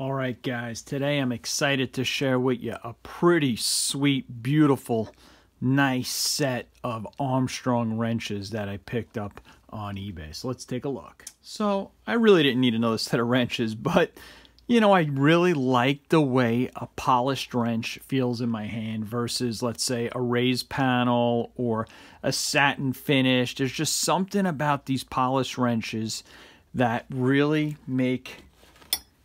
All right, guys, today I'm excited to share with you a pretty sweet, beautiful, nice set of Armstrong wrenches that I picked up on eBay. So let's take a look. So I really didn't need another set of wrenches, but you know, I really like the way a polished wrench feels in my hand versus, let's say, a raised panel or a satin finish. There's just something about these polished wrenches that really make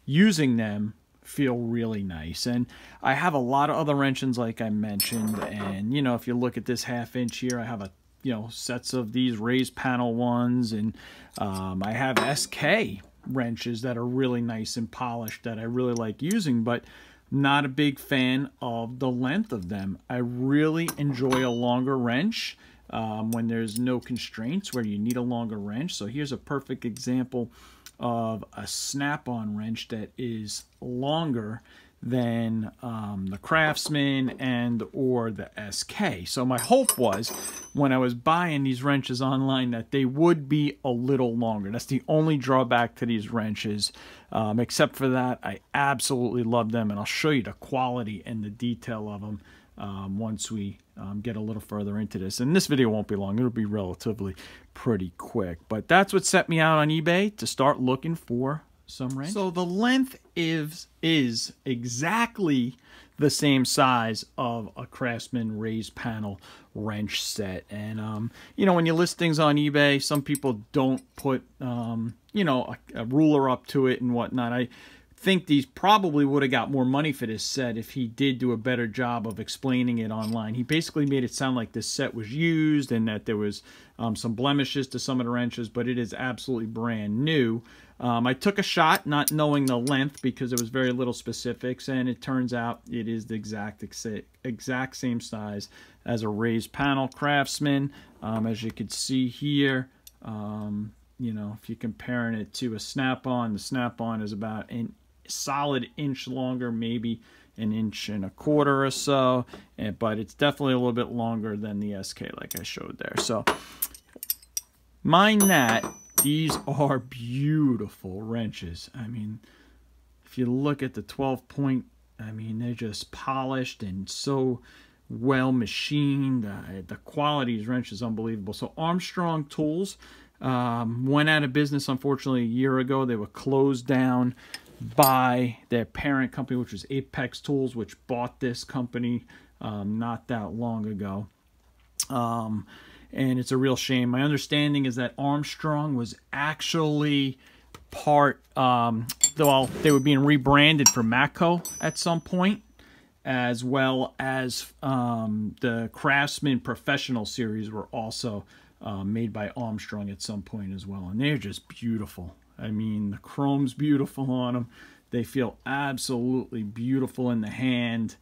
using them feel really nice. And I have a lot of other wrenches like I mentioned. And, you know, if you look at this half inch here, I have a, you know, sets of these raised panel ones. And um, I have SK wrenches that are really nice and polished that I really like using. But not a big fan of the length of them. I really enjoy a longer wrench. Um, when there's no constraints where you need a longer wrench. So here's a perfect example of a snap-on wrench that is longer than um, the Craftsman and or the SK. So my hope was when I was buying these wrenches online that they would be a little longer. That's the only drawback to these wrenches. Um, except for that, I absolutely love them and I'll show you the quality and the detail of them um, once we um, get a little further into this. And this video won't be long. It'll be relatively pretty quick. But that's what set me out on eBay to start looking for some range. So the length is, is exactly the same size of a Craftsman raised panel wrench set. And, um, you know, when you list things on eBay, some people don't put, um, you know, a, a ruler up to it and whatnot. I think these probably would have got more money for this set if he did do a better job of explaining it online. He basically made it sound like this set was used and that there was um, some blemishes to some of the wrenches, but it is absolutely brand new. Um, I took a shot not knowing the length because there was very little specifics, and it turns out it is the exact exact same size as a raised panel Craftsman. Um, as you can see here, um, you know, if you're comparing it to a Snap-on, the Snap-on is about an solid inch longer, maybe an inch and a quarter or so, and, eh, but it's definitely a little bit longer than the SK like I showed there. So mind that, these are beautiful wrenches. I mean, if you look at the 12 point, I mean, they're just polished and so well machined. Uh, the quality of these wrenches is unbelievable. So Armstrong Tools um, went out of business, unfortunately, a year ago. They were closed down by their parent company, which was Apex Tools, which bought this company um, not that long ago. Um, and it's a real shame. My understanding is that Armstrong was actually part, um, well, they were being rebranded for Macco at some point, as well as um, the Craftsman Professional Series were also uh, made by Armstrong at some point as well. And they're just beautiful. I mean, the chrome's beautiful on them. They feel absolutely beautiful in the hand.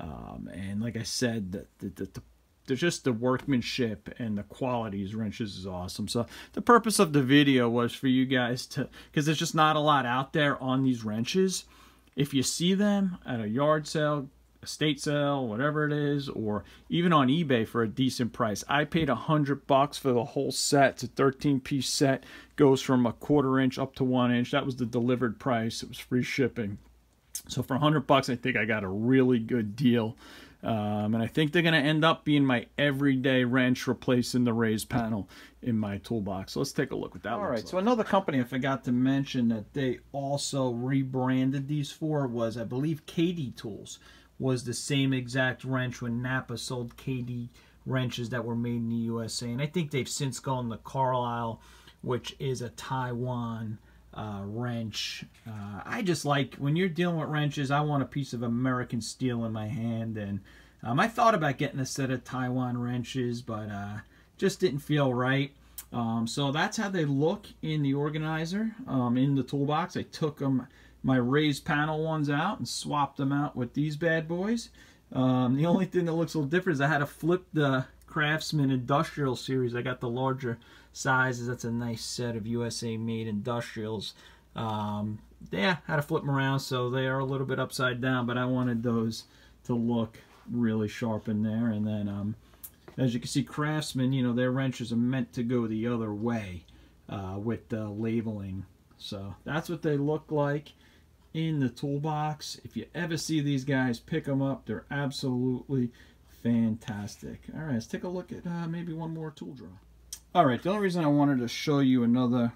Um, and like I said, the, the, the, the, just the workmanship and the qualities wrenches is awesome. So the purpose of the video was for you guys to, because there's just not a lot out there on these wrenches. If you see them at a yard sale, estate sale, whatever it is, or even on eBay for a decent price. I paid a hundred bucks for the whole set. It's a 13 piece set, goes from a quarter inch up to one inch. That was the delivered price. It was free shipping. So for a hundred bucks, I think I got a really good deal. Um, and I think they're going to end up being my everyday wrench replacing the raised panel in my toolbox. So let's take a look at that. All right. Like. So another company I forgot to mention that they also rebranded these for was, I believe, KD Tools was the same exact wrench when Napa sold KD wrenches that were made in the USA. And I think they've since gone to Carlisle, which is a Taiwan uh, wrench. Uh, I just like, when you're dealing with wrenches, I want a piece of American steel in my hand. And um, I thought about getting a set of Taiwan wrenches, but uh, just didn't feel right. Um, so that's how they look in the organizer, um, in the toolbox. I took them my raised panel ones out and swapped them out with these bad boys. Um, the only thing that looks a little different is I had to flip the Craftsman Industrial Series. I got the larger sizes. That's a nice set of USA made industrials. Um, yeah, had to flip them around so they are a little bit upside down, but I wanted those to look really sharp in there. And then, um, as you can see, Craftsman, you know, their wrenches are meant to go the other way uh, with the labeling. So that's what they look like in the toolbox. If you ever see these guys, pick them up. They're absolutely fantastic. All right, let's take a look at uh, maybe one more tool draw. All right, the only reason I wanted to show you another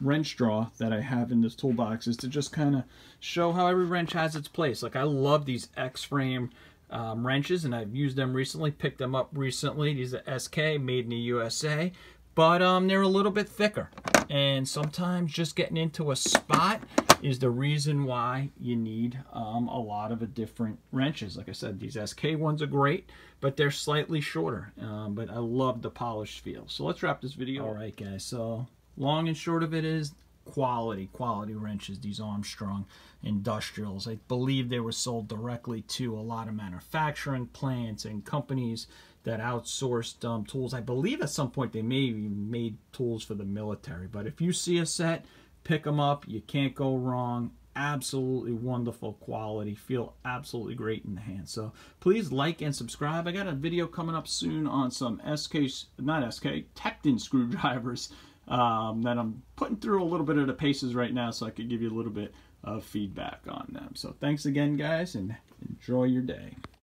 wrench draw that I have in this toolbox is to just kind of show how every wrench has its place. Like I love these X-frame um, wrenches and I've used them recently, picked them up recently. These are SK, made in the USA, but um, they're a little bit thicker and sometimes just getting into a spot is the reason why you need um, a lot of different wrenches. Like I said, these SK ones are great, but they're slightly shorter, um, but I love the polished feel. So let's wrap this video. All right, guys, so long and short of it is quality, quality wrenches, these Armstrong industrials. I believe they were sold directly to a lot of manufacturing plants and companies that outsourced um, tools. I believe at some point they maybe made tools for the military. But if you see a set, pick them up. You can't go wrong. Absolutely wonderful quality. Feel absolutely great in the hand. So please like and subscribe. I got a video coming up soon on some SK, not SK, Tecton screwdrivers um, that I'm putting through a little bit of the paces right now so I could give you a little bit of feedback on them. So thanks again, guys, and enjoy your day.